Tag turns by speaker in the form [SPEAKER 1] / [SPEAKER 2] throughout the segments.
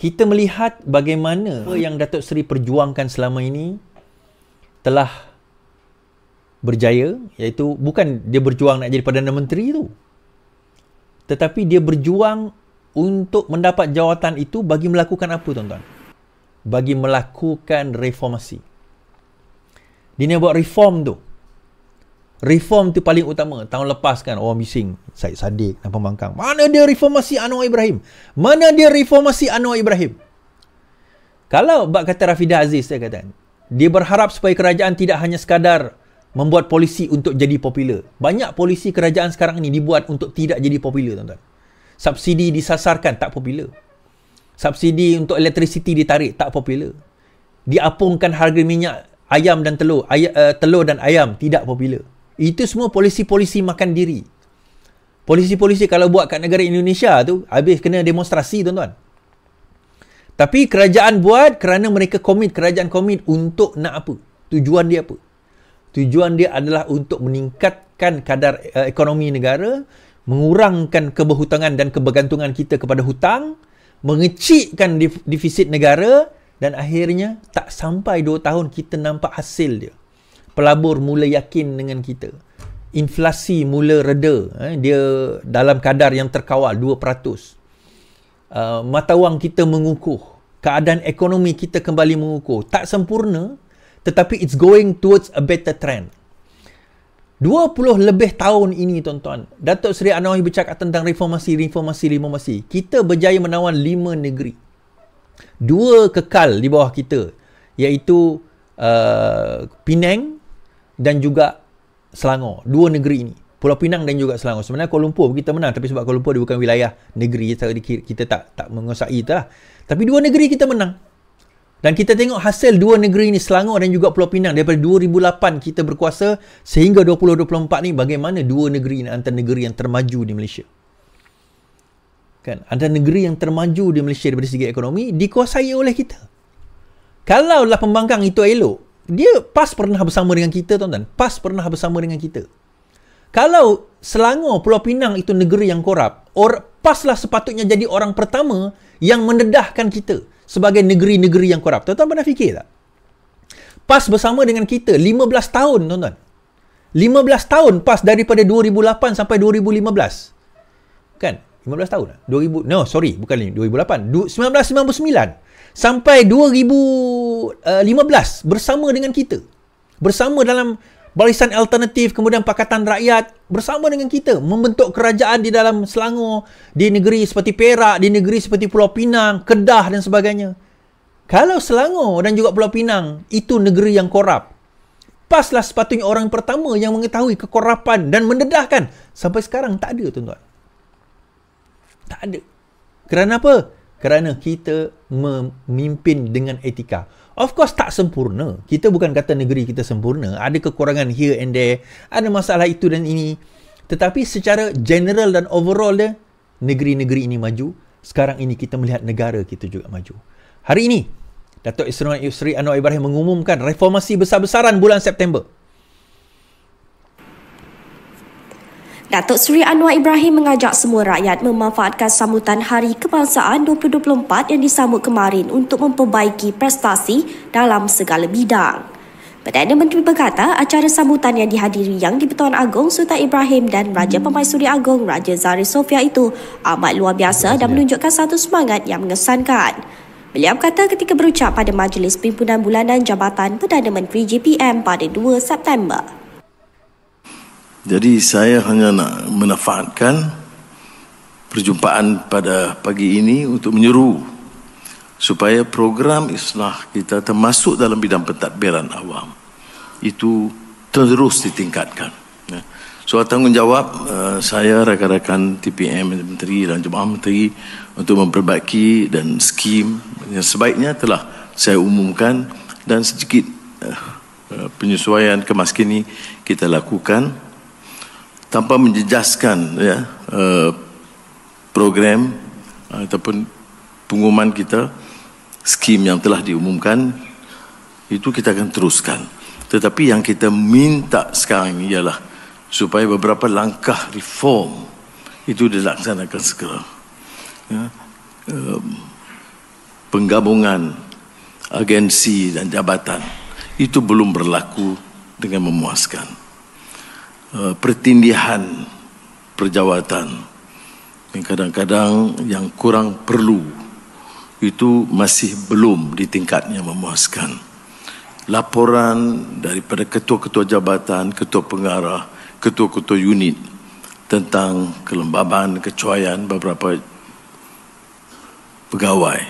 [SPEAKER 1] kita melihat bagaimana yang Datuk Seri perjuangkan selama ini telah berjaya iaitu bukan dia berjuang nak jadi Perdana Menteri tu, tetapi dia berjuang untuk mendapat jawatan itu bagi melakukan apa tuan-tuan? Bagi melakukan reformasi. Dia nak buat reform tu. Reform tu paling utama Tahun lepas kan Orang bising Syed Sandik dan pembangkang Mana dia reformasi Anwar Ibrahim Mana dia reformasi Anwar Ibrahim Kalau bak kata Rafidah Aziz Dia kata Dia berharap supaya kerajaan Tidak hanya sekadar Membuat polisi untuk jadi popular Banyak polisi kerajaan sekarang ni Dibuat untuk tidak jadi popular tuan-tuan Subsidi disasarkan tak popular Subsidi untuk elektrisiti ditarik tak popular Diapungkan harga minyak Ayam dan telur ay- uh, Telur dan ayam tidak popular itu semua polisi-polisi makan diri. Polisi-polisi kalau buat kat negara Indonesia tu habis kena demonstrasi tuan-tuan. Tapi kerajaan buat kerana mereka komit, kerajaan komit untuk nak apa? Tujuan dia apa? Tujuan dia adalah untuk meningkatkan kadar uh, ekonomi negara, mengurangkan keberhutangan dan kebergantungan kita kepada hutang, mengecikkan defisit negara dan akhirnya tak sampai 2 tahun kita nampak hasil dia pelabur mula yakin dengan kita inflasi mula reda eh, dia dalam kadar yang terkawal 2% Uh, mata wang kita mengukuh keadaan ekonomi kita kembali mengukuh tak sempurna tetapi it's going towards a better trend 20 lebih tahun ini tuan-tuan Datuk Seri Anwar bercakap tentang reformasi reformasi reformasi kita berjaya menawan 5 negeri dua kekal di bawah kita iaitu uh, Penang dan juga Selangor. Dua negeri ini. Pulau Pinang dan juga Selangor. Sebenarnya Kuala Lumpur kita menang. Tapi sebab Kuala Lumpur dia bukan wilayah negeri. Kita tak tak menguasai itu lah. Tapi dua negeri kita menang. Dan kita tengok hasil dua negeri ini. Selangor dan juga Pulau Pinang. Daripada 2008 kita berkuasa sehingga 2024 ni bagaimana dua negeri ini antara negeri yang termaju di Malaysia. Kan? Antara negeri yang termaju di Malaysia daripada segi ekonomi dikuasai oleh kita. Kalaulah pembangkang itu elok, dia PAS pernah bersama dengan kita tuan-tuan. PAS pernah bersama dengan kita. Kalau Selangor, Pulau Pinang itu negeri yang korup, or paslah sepatutnya jadi orang pertama yang mendedahkan kita sebagai negeri-negeri yang korup. Tuan-tuan pernah fikir tak? PAS bersama dengan kita 15 tahun tuan-tuan. 15 tahun PAS daripada 2008 sampai 2015. Kan? 15 tahun 2000 eh? no sorry bukan 2008 1999 sampai 2015 eh, bersama dengan kita bersama dalam barisan alternatif kemudian pakatan rakyat bersama dengan kita membentuk kerajaan di dalam Selangor di negeri seperti Perak di negeri seperti Pulau Pinang Kedah dan sebagainya kalau Selangor dan juga Pulau Pinang itu negeri yang korup paslah sepatutnya orang pertama yang mengetahui kekorapan dan mendedahkan sampai sekarang tak ada tuan-tuan tak ada. Kerana apa? Kerana kita memimpin dengan etika. Of course tak sempurna. Kita bukan kata negeri kita sempurna. Ada kekurangan here and there. Ada masalah itu dan ini. Tetapi secara general dan overall dia, negeri-negeri ini maju. Sekarang ini kita melihat negara kita juga maju. Hari ini, Datuk Isra Yusri Anwar Ibrahim mengumumkan reformasi besar-besaran bulan September. Datuk Seri Anwar Ibrahim mengajak semua rakyat memanfaatkan sambutan Hari Kebangsaan 2024 yang disambut kemarin untuk memperbaiki prestasi dalam segala bidang. Perdana Menteri berkata acara sambutan yang dihadiri Yang di-Pertuan Agong Sultan Ibrahim dan Raja Pemaisuri Agong Raja Zahri Sofia itu amat luar biasa dan ya. menunjukkan satu semangat yang mengesankan. Beliau kata ketika berucap pada Majlis Pimpinan Bulanan Jabatan Perdana Menteri JPM pada 2 September.
[SPEAKER 2] Jadi saya hanya nak menafahkan perjumpaan pada pagi ini untuk menyeru supaya program islah kita termasuk dalam bidang pentadbiran awam itu terus ditingkatkan. Ya. Soal tanggungjawab eh, saya rakan-rakan TPM Menteri dan Jemaah Menteri untuk memperbaiki dan skim yang sebaiknya telah saya umumkan dan sedikit eh, eh, penyesuaian kemaskini kita lakukan tanpa menjejaskan ya uh, program uh, ataupun pengumuman kita skim yang telah diumumkan itu kita akan teruskan tetapi yang kita minta sekarang ialah supaya beberapa langkah reform itu dilaksanakan segera ya um, penggabungan agensi dan jabatan itu belum berlaku dengan memuaskan Eh, pertindihan perjawatan yang kadang-kadang yang kurang perlu itu masih belum di tingkatnya memuaskan. Laporan daripada ketua-ketua jabatan, ketua pengarah, ketua-ketua unit tentang kelembaban, kecuaian beberapa pegawai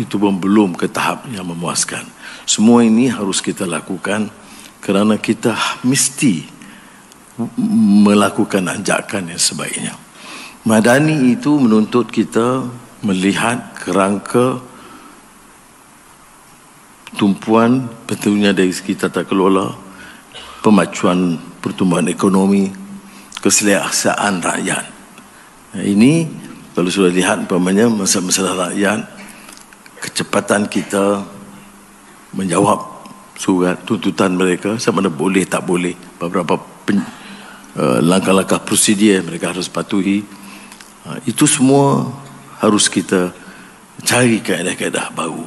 [SPEAKER 2] itu pun belum ke tahap yang memuaskan. Semua ini harus kita lakukan kerana kita mesti melakukan ajakan yang sebaiknya. Madani itu menuntut kita melihat kerangka tumpuan pentingnya dari segi tata kelola, pemacuan pertumbuhan ekonomi, keselesaan rakyat. Nah, ini kalau sudah lihat umpamanya masalah-masalah rakyat, kecepatan kita menjawab surat tuntutan mereka sama ada boleh tak boleh beberapa Eh, langkah-langkah prosedur yang mereka harus patuhi. Eh, itu semua harus kita cari kaedah-kaedah baru.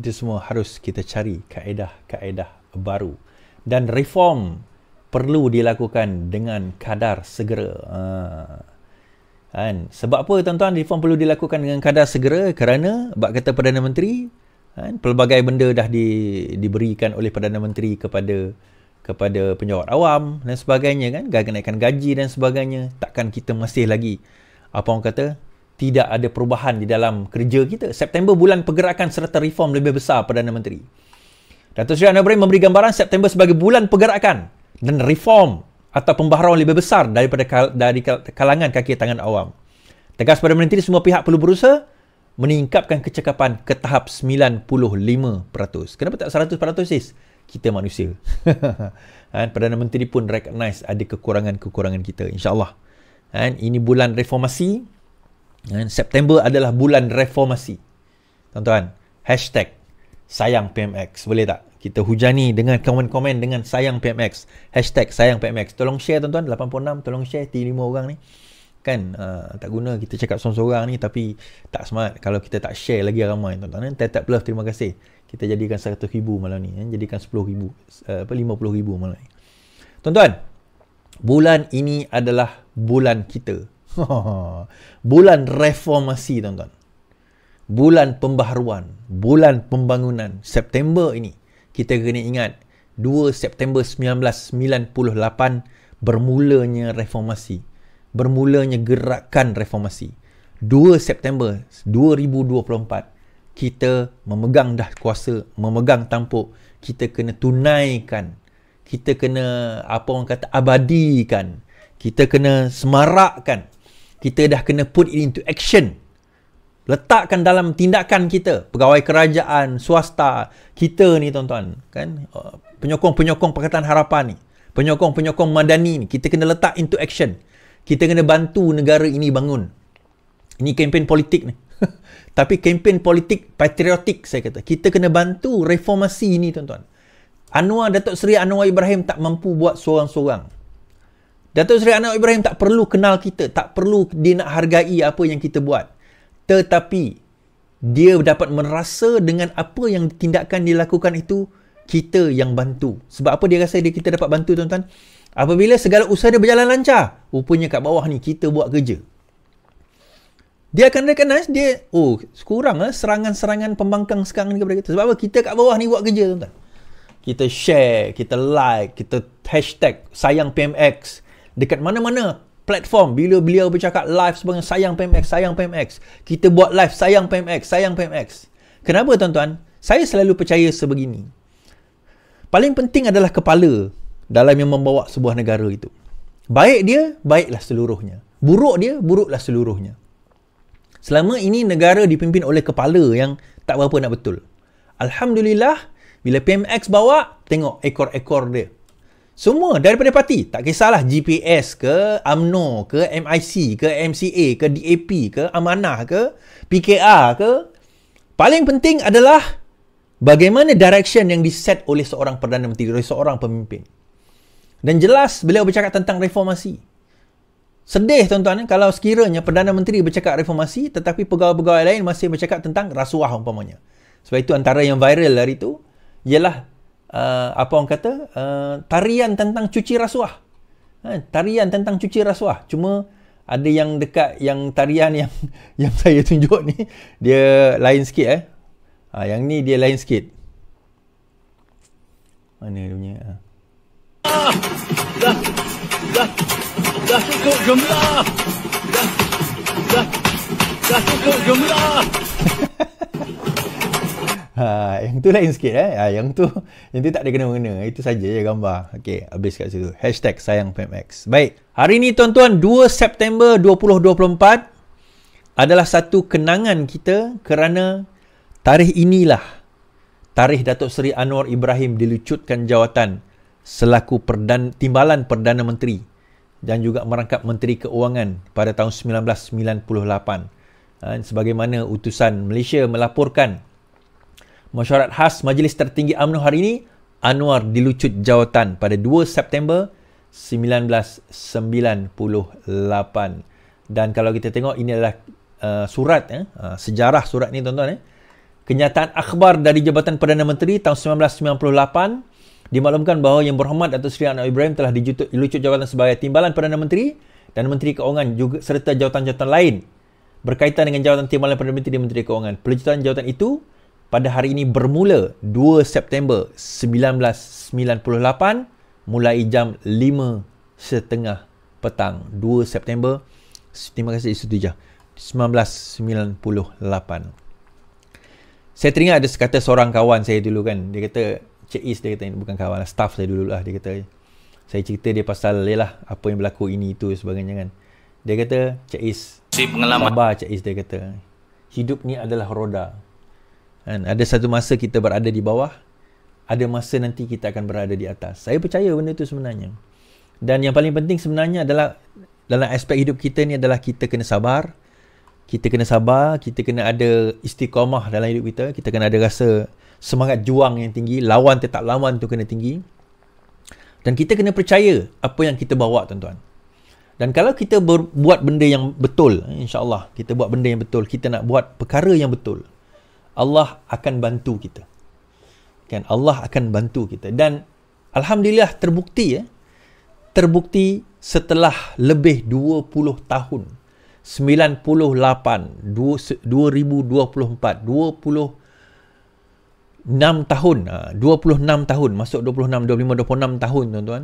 [SPEAKER 1] Itu semua harus kita cari kaedah-kaedah baru. Dan reform perlu dilakukan dengan kadar segera. Ha. Eh, And sebab apa tuan-tuan reform perlu dilakukan dengan kadar segera? Kerana bak kata Perdana Menteri, kan, pelbagai benda dah di, diberikan oleh Perdana Menteri kepada kepada penjawat awam dan sebagainya kan kenaikan gaji dan sebagainya takkan kita masih lagi apa orang kata tidak ada perubahan di dalam kerja kita September bulan pergerakan serta reform lebih besar Perdana Menteri Datuk Seri Anwar memberi gambaran September sebagai bulan pergerakan dan reform atau pembaharuan lebih besar daripada kal- dari kalangan kaki tangan awam Tegas pada Menteri semua pihak perlu berusaha meningkatkan kecekapan ke tahap 95% kenapa tak 100% sis? 95% kita manusia. dan Perdana Menteri pun recognize ada kekurangan-kekurangan kita Insyaallah, dan ini bulan reformasi. Kan September adalah bulan reformasi. Tuan-tuan, hashtag sayang PMX boleh tak? Kita hujani dengan komen-komen dengan sayang PMX. Hashtag sayang PMX. Tolong share tuan-tuan. 86 tolong share. T5 orang ni kan uh, tak guna kita cakap seorang-seorang ni tapi tak smart kalau kita tak share lagi ramai tuan-tuan eh? tetap plus terima kasih kita jadikan 100 ribu malam ni eh? jadikan 10 ribu eh, uh, 50 ribu malam ni tuan-tuan bulan ini adalah bulan kita bulan reformasi tuan-tuan bulan pembaharuan bulan pembangunan September ini kita kena ingat 2 September 1998 bermulanya reformasi bermulanya gerakan reformasi. 2 September 2024 kita memegang dah kuasa, memegang tampuk, kita kena tunaikan. Kita kena apa orang kata abadikan. Kita kena semarakkan. Kita dah kena put it into action. Letakkan dalam tindakan kita, pegawai kerajaan, swasta, kita ni tuan-tuan, kan? Penyokong-penyokong Pakatan Harapan ni, penyokong-penyokong Madani ni, kita kena letak into action. Kita kena bantu negara ini bangun. Ini kempen politik ni. Tapi kempen politik patriotik saya kata. Kita kena bantu reformasi ini tuan-tuan. Anwar Datuk Seri Anwar Ibrahim tak mampu buat seorang-seorang. Datuk Seri Anwar Ibrahim tak perlu kenal kita. Tak perlu dia nak hargai apa yang kita buat. Tetapi dia dapat merasa dengan apa yang tindakan dilakukan itu kita yang bantu. Sebab apa dia rasa dia kita dapat bantu tuan-tuan? Apabila segala usaha dia berjalan lancar, rupanya kat bawah ni kita buat kerja. Dia akan recognize dia, oh kurang lah serangan-serangan pembangkang sekarang ni kepada kita. Sebab apa? Kita kat bawah ni buat kerja tuan-tuan. Kita share, kita like, kita hashtag sayang PMX. Dekat mana-mana platform bila beliau bercakap live sebagai sayang PMX, sayang PMX. Kita buat live sayang PMX, sayang PMX. Kenapa tuan-tuan? Saya selalu percaya sebegini. Paling penting adalah kepala dalam yang membawa sebuah negara itu. Baik dia, baiklah seluruhnya. Buruk dia, buruklah seluruhnya. Selama ini negara dipimpin oleh kepala yang tak berapa nak betul. Alhamdulillah, bila PMX bawa, tengok ekor-ekor dia. Semua daripada parti. Tak kisahlah GPS ke, AMNO ke, MIC ke, MCA ke, DAP ke, Amanah ke, PKR ke. Paling penting adalah bagaimana direction yang diset oleh seorang Perdana Menteri, oleh seorang pemimpin. Dan jelas beliau bercakap tentang reformasi. Sedih tuan-tuan eh, kalau sekiranya Perdana Menteri bercakap reformasi tetapi pegawai-pegawai lain masih bercakap tentang rasuah umpamanya. Sebab itu antara yang viral hari itu ialah uh, apa orang kata uh, tarian tentang cuci rasuah. Ha, tarian tentang cuci rasuah. Cuma ada yang dekat yang tarian yang yang saya tunjuk ni dia lain sikit eh. Ha, yang ni dia lain sikit. Mana dia punya? Ha
[SPEAKER 2] jumlah dah dah dah cukup jumlah dah dah dah cukup
[SPEAKER 1] Ha, yang tu lain sikit eh. Ha, yang tu yang tu tak ada kena-mengena. Itu saja je gambar. Okey, habis kat situ. Hashtag sayang PMX. Baik. Hari ni tuan-tuan 2 September 2024 adalah satu kenangan kita kerana tarikh inilah tarikh Datuk Seri Anwar Ibrahim dilucutkan jawatan selaku perdan timbalan perdana menteri dan juga merangkap menteri keuangan pada tahun 1998 dan ha, sebagaimana utusan Malaysia melaporkan mesyuarat khas majlis tertinggi UMNO hari ini Anwar dilucut jawatan pada 2 September 1998 dan kalau kita tengok ini adalah uh, surat eh? uh, sejarah surat ini. tuan-tuan eh? kenyataan akhbar dari Jabatan Perdana Menteri tahun 1998 Dimaklumkan bahawa Yang Berhormat Datuk Sri Anwar Ibrahim telah dilucut jawatan sebagai timbalan Perdana Menteri dan Menteri Keuangan juga serta jawatan-jawatan lain berkaitan dengan jawatan timbalan Perdana Menteri dan Menteri Keuangan. Pelucutan jawatan itu pada hari ini bermula 2 September 1998 mulai jam 5 setengah petang. 2 September, terima kasih Isu Tujah 1998. Saya teringat ada sekata seorang kawan saya dulu kan, dia kata Cik Is dia kata bukan kawan lah staff saya dulu lah dia kata saya cerita dia pasal lah apa yang berlaku ini itu sebagainya kan dia kata Cik Is si pengalaman sabar Cik Is dia kata hidup ni adalah roda kan ada satu masa kita berada di bawah ada masa nanti kita akan berada di atas saya percaya benda itu sebenarnya dan yang paling penting sebenarnya adalah dalam aspek hidup kita ni adalah kita kena sabar kita kena sabar kita kena ada istiqamah dalam hidup kita kita kena ada rasa semangat juang yang tinggi lawan tetap lawan tu kena tinggi dan kita kena percaya apa yang kita bawa tuan-tuan dan kalau kita buat benda yang betul eh, insyaallah kita buat benda yang betul kita nak buat perkara yang betul Allah akan bantu kita kan Allah akan bantu kita dan alhamdulillah terbukti ya eh? terbukti setelah lebih 20 tahun 98 2024 20 6 tahun, 26 ah, tahun, masuk 26, 25, 26 tahun tuan-tuan.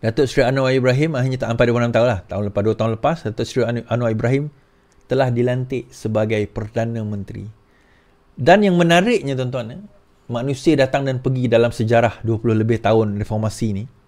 [SPEAKER 1] Datuk Seri Anwar Ibrahim akhirnya tak sampai 26 tahun lah. Tahun lepas, 2 tahun lepas, Datuk Seri Anwar Ibrahim telah dilantik sebagai Perdana Menteri. Dan yang menariknya tuan-tuan, eh, manusia datang dan pergi dalam sejarah 20 lebih tahun reformasi ni,